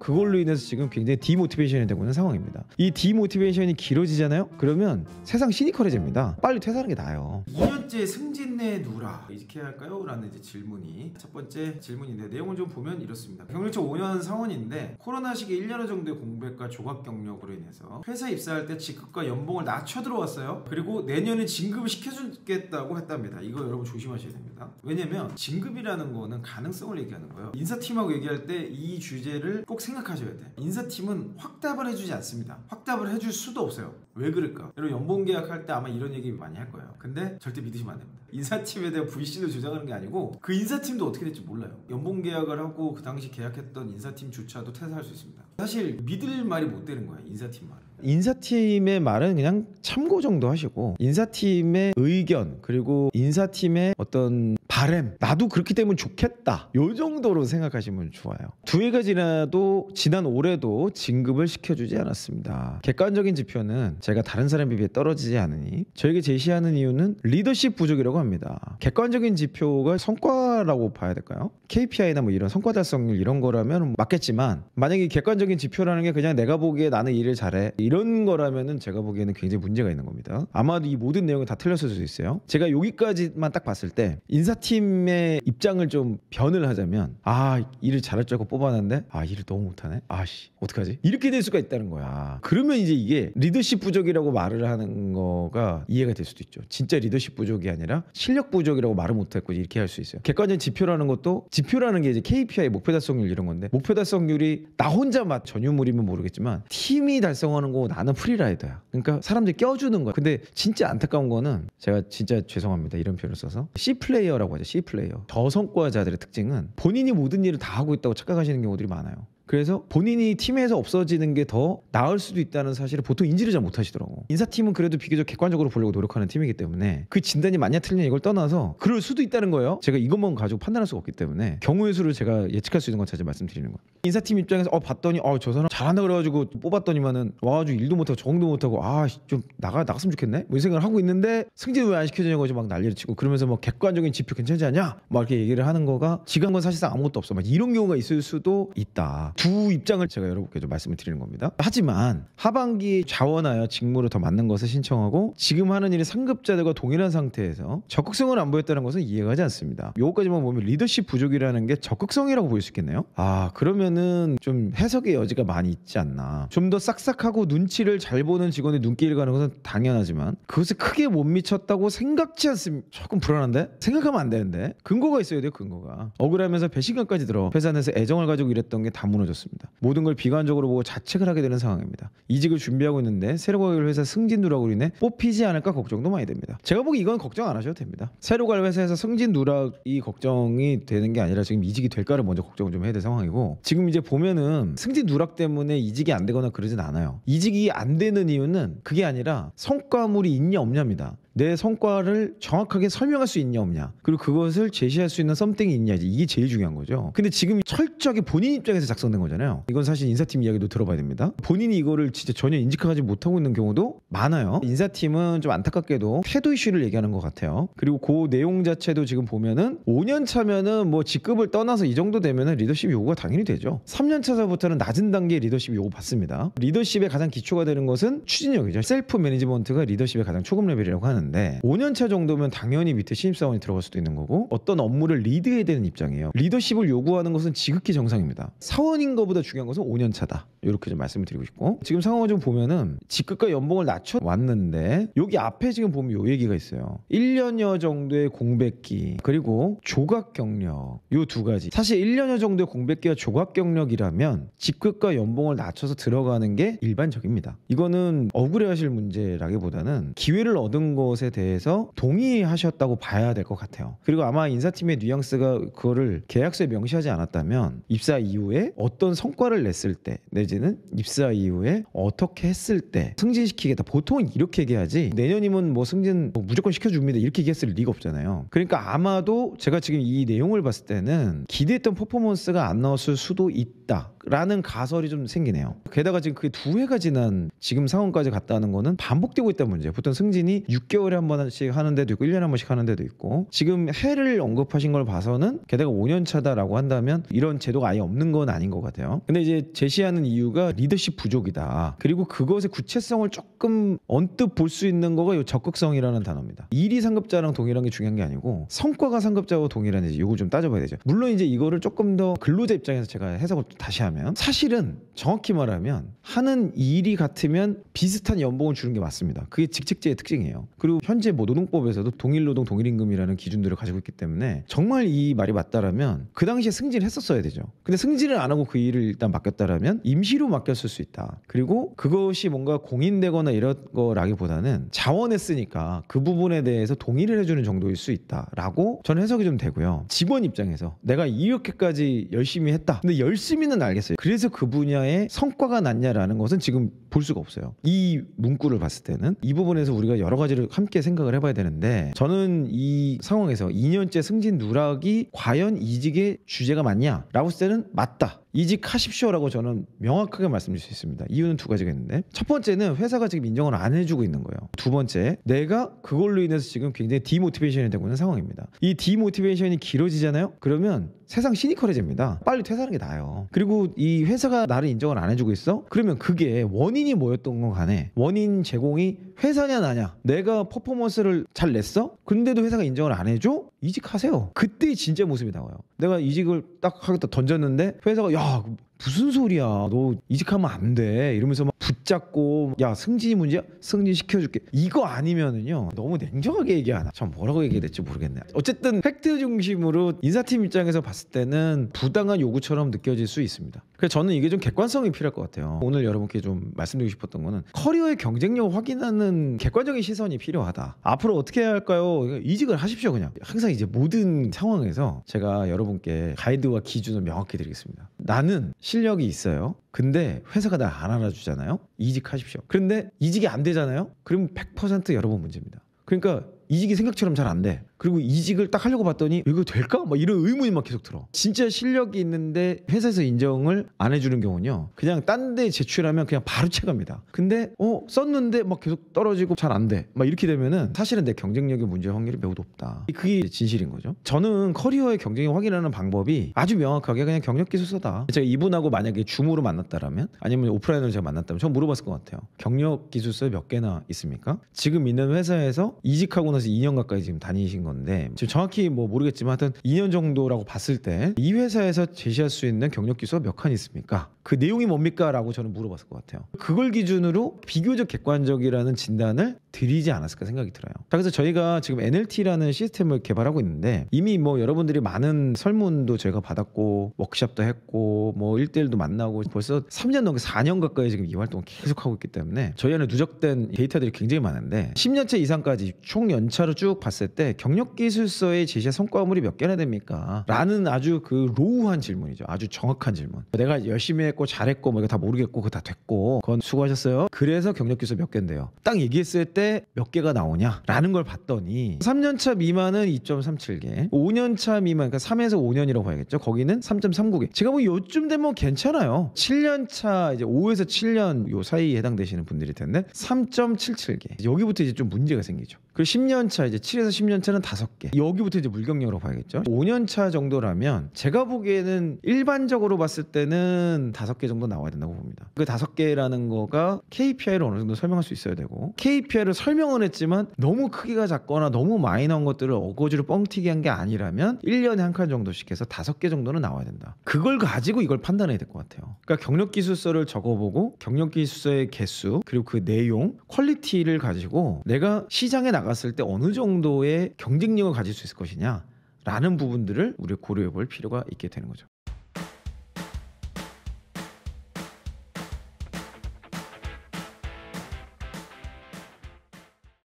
그걸로 인해서 지금 굉장히 디모티베이션이 되고 있는 상황입니다. 이 디모티베이션이 길어지잖아요? 그러면 세상 시니컬해집니다. 빨리 퇴사하는 게 나아요. 2년째 승진내 누라 이렇게 할까요? 라는 이제 질문이 첫 번째 질문인데 내용을 좀 보면 이렇습니다. 경력초 5년 상원인데 코로나 시기 1년 정도의 공백과 조각 경력으로 인해서 회사 입사할 때 직급과 연봉을 낮춰 들어왔어요. 그리고 내년에 진급을 시켜주겠다고 했답니다. 이거 여러분 조심하셔야 됩니다. 왜냐면 진급이라는 거는 가능성을 얘기하는 거예요. 인사팀하고 얘기할 때 이 주제를 꼭 생각하셔야 돼. 인사팀은 확답을 해주지 않습니다. 확답을 해줄 수도 없어요. 왜 그럴까? 여러분 연봉 계약할 때 아마 이런 얘기 많이 할 거예요. 근데 절대 믿으시면 안 됩니다. 인사팀에 대한 불신를 조장하는 게 아니고 그 인사팀도 어떻게 될지 몰라요. 연봉 계약을 하고 그 당시 계약했던 인사팀조차도 퇴사할 수 있습니다. 사실 믿을 말이 못 되는 거예요. 인사팀 말은. 인사팀의 말은 그냥 참고 정도 하시고 인사팀의 의견 그리고 인사팀의 어떤 바램 나도 그렇기 때문에 좋겠다 요 정도로 생각하시면 좋아요 두 해가 지나도 지난 올해도 진급을 시켜주지 않았습니다 객관적인 지표는 제가 다른 사람에 비해 떨어지지 않으니 저에게 제시하는 이유는 리더십 부족이라고 합니다 객관적인 지표가 성과 하나라고 봐야 될까요? KPI나 뭐 이런 성과 달성률 이런 거라면 맞겠지만 만약에 객관적인 지표라는 게 그냥 내가 보기에 나는 일을 잘해 이런 거라면은 제가 보기에는 굉장히 문제가 있는 겁니다. 아마도 이 모든 내용이 다 틀렸을 수도 있어요. 제가 여기까지만 딱 봤을 때 인사팀의 입장을 좀 변을 하자면 아 일을 잘할 줄 알고 뽑아놨는데 아 일을 너무 못하네 아씨 어떡하지 이렇게 될 수가 있다는 거야. 그러면 이제 이게 리더십 부족이라고 말을 하는 거가 이해가 될 수도 있죠. 진짜 리더십 부족이 아니라 실력 부족이라고 말을 못했고 이렇게 할 수 있어요. 객관적 관련 지표라는 것도 지표라는 게 이제 KPI 목표 달성률 이런 건데 목표 달성률이 나 혼자 막 전유물이면 모르겠지만 팀이 달성하는 거고 나는 프리라이더야. 그러니까 사람들이 껴주는 거야. 근데 진짜 안타까운 거는 제가 진짜 죄송합니다 이런 표현을 써서 C 플레이어라고 하죠. C 플레이어. 저성과자들의 특징은 본인이 모든 일을 다 하고 있다고 착각하시는 경우들이 많아요. 그래서 본인이 팀에서 없어지는 게 더 나을 수도 있다는 사실을 보통 인지를 잘 못하시더라고. 인사팀은 그래도 비교적 객관적으로 보려고 노력하는 팀이기 때문에 그 진단이 맞냐 틀리냐 이걸 떠나서 그럴 수도 있다는 거예요. 제가 이것만 가지고 판단할 수가 없기 때문에 경우의 수를 제가 예측할 수 있는 건 자주 말씀드리는 거예요. 인사팀 입장에서 어 봤더니 어 저 사람 잘한다 그래가지고 뽑았더니만은 와가지고 일도 못하고 적응도 못하고 아좀 나가 나갔으면 좋겠네 뭐이 생각을 하고 있는데 승진을 왜 안 시켜주냐고 막 난리를 치고 그러면서 막 객관적인 지표 괜찮지 않냐 막 이렇게 얘기를 하는 거가 지금 건 사실상 아무것도 없어 막 이런 경우가 있을 수도 있다. 두 입장을 제가 여러분께 좀 말씀을 드리는 겁니다. 하지만 하반기 자원하여 직무를 더 맡는 것을 신청하고 지금 하는 일이 상급자들과 동일한 상태에서 적극성을 안 보였다는 것은 이해가 가지 않습니다. 요거까지만 보면 리더십 부족이라는 게 적극성이라고 볼 수 있겠네요. 아 그러면은 좀 해석의 여지가 많이 있지 않나. 좀 더 싹싹하고 눈치를 잘 보는 직원의 눈길을 가는 것은 당연하지만 그것을 크게 못 미쳤다고 생각지 않습니다. 조금 불안한데 생각하면 안 되는데 근거가 있어야 돼요 근거가. 억울하면서 배신감까지 들어 회사 내에서 애정을 가지고 일했던 게 다문화 무너졌습니다. 모든 걸 비관적으로 보고 자책을 하게 되는 상황입니다. 이직을 준비하고 있는데 새로 갈 회사 승진 누락으로 인해 뽑히지 않을까 걱정도 많이 됩니다. 제가 보기 이건 걱정 안 하셔도 됩니다. 새로 갈 회사에서 승진 누락이 걱정이 되는 게 아니라 지금 이직이 될까를 먼저 걱정을 좀 해야 될 상황이고 지금 이제 보면은 승진 누락 때문에 이직이 안 되거나 그러진 않아요. 이직이 안 되는 이유는 그게 아니라 성과물이 있냐 없냐입니다. 내 성과를 정확하게 설명할 수 있냐 없냐 그리고 그것을 제시할 수 있는 썸띵이 있냐 이게 제일 중요한 거죠 근데 지금 철저하게 본인 입장에서 작성된 거잖아요 이건 사실 인사팀 이야기도 들어봐야 됩니다 본인이 이거를 진짜 전혀 인지하지 못하고 있는 경우도 많아요 인사팀은 좀 안타깝게도 태도 이슈를 얘기하는 것 같아요 그리고 그 내용 자체도 지금 보면은 5년 차면은 뭐 직급을 떠나서 이 정도 되면은 리더십 요구가 당연히 되죠 3년 차서부터는 낮은 단계 리더십 요구 받습니다 리더십의 가장 기초가 되는 것은 추진력이죠 셀프 매니지먼트가 리더십의 가장 초급 레벨이라고 하는 하는데 5년차 정도면 당연히 밑에 신입사원이 들어갈 수도 있는 거고 어떤 업무를 리드해야 되는 입장이에요. 리더십을 요구하는 것은 지극히 정상입니다. 사원인 것보다 중요한 것은 5년차다. 이렇게 좀 말씀을 드리고 싶고 지금 상황을 좀 보면은 직급과 연봉을 낮춰 왔는데 여기 앞에 지금 보면 요 얘기가 있어요. 1년여 정도의 공백기 그리고 조각 경력 요 두 가지 사실 1년여 정도의 공백기와 조각 경력이라면 직급과 연봉을 낮춰서 들어가는 게 일반적입니다. 이거는 억울해하실 문제라기보다는 기회를 얻은 것 것에 대해서 동의하셨다고 봐야 될 것 같아요. 그리고 아마 인사팀의 뉘앙스가 그거를 계약서에 명시하지 않았다면 입사 이후에 어떤 성과를 냈을 때 내지는 입사 이후에 어떻게 했을 때 승진시키겠다. 보통은 이렇게 얘기하지 내년이면 뭐 승진 뭐 무조건 시켜줍니다. 이렇게 얘기했을 리가 없잖아요. 그러니까 아마도 제가 지금 이 내용을 봤을 때는 기대했던 퍼포먼스가 안 나왔을 수도 있다. 라는 가설이 좀 생기네요. 게다가 지금 그게 두 해가 지난 지금 상황까지 갔다는 거는 반복되고 있다는 문제예요. 보통 승진이 6개월 1개월에한 번씩 하는 데도 있고 1년에 한 번씩 하는 데도 있고 지금 해를 언급하신 걸 봐서는 게다가 5년 차다라고 한다면 이런 제도가 아예 없는 건 아닌 것 같아요. 근데 이제 제시하는 이유가 리더십 부족이다. 그리고 그것의 구체성을 조금 언뜻 볼 수 있는 거가 이 적극성이라는 단어입니다. 일이 상급자랑 동일한 게 중요한 게 아니고 성과가 상급자와 동일한지 이거좀 따져봐야 되죠. 물론 이제 이거를 조금 더 근로자 입장에서 제가 해석을 다시 하면 사실은 정확히 말하면 하는 일이 같으면 비슷한 연봉을 주는 게 맞습니다. 그게 직책제의 특징이에요. 그리고 현재 뭐 노동법에서도 동일 노동 동일 임금이라는 기준들을 가지고 있기 때문에 정말 이 말이 맞다라면 그 당시에 승진을 했었어야 되죠. 근데 승진을 안 하고 그 일을 일단 맡겼다라면 임시로 맡겼을 수 있다. 그리고 그것이 뭔가 공인되거나 이런 거라기보다는 자원했으니까 그 부분에 대해서 동의를 해주는 정도일 수 있다라고 저는 해석이 좀 되고요. 직원 입장에서 내가 이렇게까지 열심히 했다. 근데 열심히는 알겠어요. 그래서 그 분야에 성과가 났냐라는 것은 지금 볼 수가 없어요. 이 문구를 봤을 때는 이 부분에서 우리가 여러 가지를 한 함께 생각을 해봐야 되는데 저는 이 상황에서 2년째 승진 누락이 과연 이직의 주제가 맞냐라고 쓸 때는 맞다. 이직하십시오라고 저는 명확하게 말씀드릴 수 있습니다. 이유는 두 가지가 있는데 첫 번째는 회사가 지금 인정을 안 해주고 있는 거예요. 두 번째 내가 그걸로 인해서 지금 굉장히 디모티베이션이 되고 있는 상황입니다. 이 디모티베이션이 길어지잖아요. 그러면 세상 시니컬해집니다. 빨리 퇴사하는 게 나아요. 그리고 이 회사가 나를 인정을 안 해주고 있어? 그러면 그게 원인이 뭐였던 건 간에 원인 제공이 회사냐 나냐 내가 퍼포먼스를 잘 냈어? 근데도 회사가 인정을 안 해줘? 이직하세요. 그때 진짜 모습이 나와요. 내가 이직을 딱 하겠다 던졌는데 회사가 야 무슨 소리야 너 이직하면 안 돼 이러면서 막 붙잡고 야 승진이 문제야 승진 시켜줄게 이거 아니면은요 너무 냉정하게 얘기하나 참 뭐라고 얘기해야 될지 모르겠네 어쨌든 팩트 중심으로 인사팀 입장에서 봤을 때는 부당한 요구처럼 느껴질 수 있습니다 그래서 저는 이게 좀 객관성이 필요할 것 같아요. 오늘 여러분께 좀 말씀드리고 싶었던 거는 커리어의 경쟁력 을 확인하는 객관적인 시선이 필요하다. 앞으로 어떻게 해야 할까요? 이직을 하십시오 그냥. 항상 이제 모든 상황에서 제가 여러분께 가이드와 기준을 명확히 드리겠습니다. 나는 실력이 있어요. 근데 회사가 나안 알아주잖아요. 이직하십시오. 그런데 이직이 안 되잖아요. 그럼 100% 여러분 문제입니다. 그러니까 이직이 생각처럼 잘 안 돼. 그리고 이직을 딱 하려고 봤더니 이거 될까? 막 이런 의문이 막 계속 들어. 진짜 실력이 있는데 회사에서 인정을 안 해주는 경우는요. 그냥 딴 데 제출하면 그냥 바로 채갑니다. 근데 어 썼는데 막 계속 떨어지고 잘 안 돼. 막 이렇게 되면은 사실은 내 경쟁력의 문제 확률이 매우 높다. 그게 진실인 거죠. 저는 커리어의 경쟁이 확인하는 방법이 아주 명확하게 그냥 경력 기술서다. 제가 이분하고 만약에 줌으로 만났다라면 아니면 오프라인으로 제가 만났다면 전 물어봤을 것 같아요. 경력 기술서 몇 개나 있습니까? 지금 있는 회사에서 이직하고 나서 하면서 2년 가까이 지금 다니신 건데 지금 정확히 뭐 모르겠지만 하여튼 2년 정도라고 봤을 때 이 회사에서 제시할 수 있는 경력 기수가 몇 칸 있습니까? 그 내용이 뭡니까라고 저는 물어봤을 것 같아요. 그걸 기준으로 비교적 객관적이라는 진단을 드리지 않았을까 생각이 들어요. 자, 그래서 저희가 지금 NLT라는 시스템을 개발하고 있는데 이미 뭐 여러분들이 많은 설문도 제가 받았고 워크샵도 했고 뭐일대일도 만나고 벌써 3년 넘게 4년 가까이 지금 이 활동을 계속하고 있기 때문에 저희 안에 누적된 데이터들이 굉장히 많은데 10년째 이상까지 총 연차로 쭉 봤을 때 경력 기술서의 제시한 성과물이 몇 개나 됩니까? 라는 아주 그 로우한 질문이죠. 아주 정확한 질문. 내가 열심히 실패했고 잘했고 뭐 이거 다 모르겠고 그거 다 됐고 그건 수고하셨어요. 그래서 경력 기술 몇 개인데요. 딱 얘기했을 때 몇 개가 나오냐라는 걸 봤더니 3년차 미만은 2.37개, 5년차 미만 그러니까 3에서 5년이라고 봐야겠죠. 거기는 3.39개. 제가 뭐 요쯤 되면 괜찮아요. 7년차 이제 5에서 7년 요 사이에 해당되시는 분들일 텐데 3.77개. 여기부터 이제 좀 문제가 생기죠. 그리고 10년 차 이제 7에서 10년 차는 5개. 여기부터 이제 물경력으로 봐야겠죠. 5년 차 정도라면 제가 보기에는 일반적으로 봤을 때는 5개 정도 나와야 된다고 봅니다. 그 5개라는 거가 KPI를 어느 정도 설명할 수 있어야 되고 KPI를 설명은 했지만 너무 크기가 작거나 너무 마이너한 것들을 어거지로 뻥튀기 한게 아니라면 1년에 한 칸 정도씩 해서 5개 정도는 나와야 된다. 그걸 가지고 이걸 판단해야 될 것 같아요. 그러니까 경력 기술서를 적어보고 경력 기술서의 개수 그리고 그 내용 퀄리티를 가지고 내가 시장에 나가 나갔을 때 어느 정도의 경쟁력을 가질 수 있을 것이냐라는 부분들을 우리 고려해 볼 필요가 있게 되는 거죠.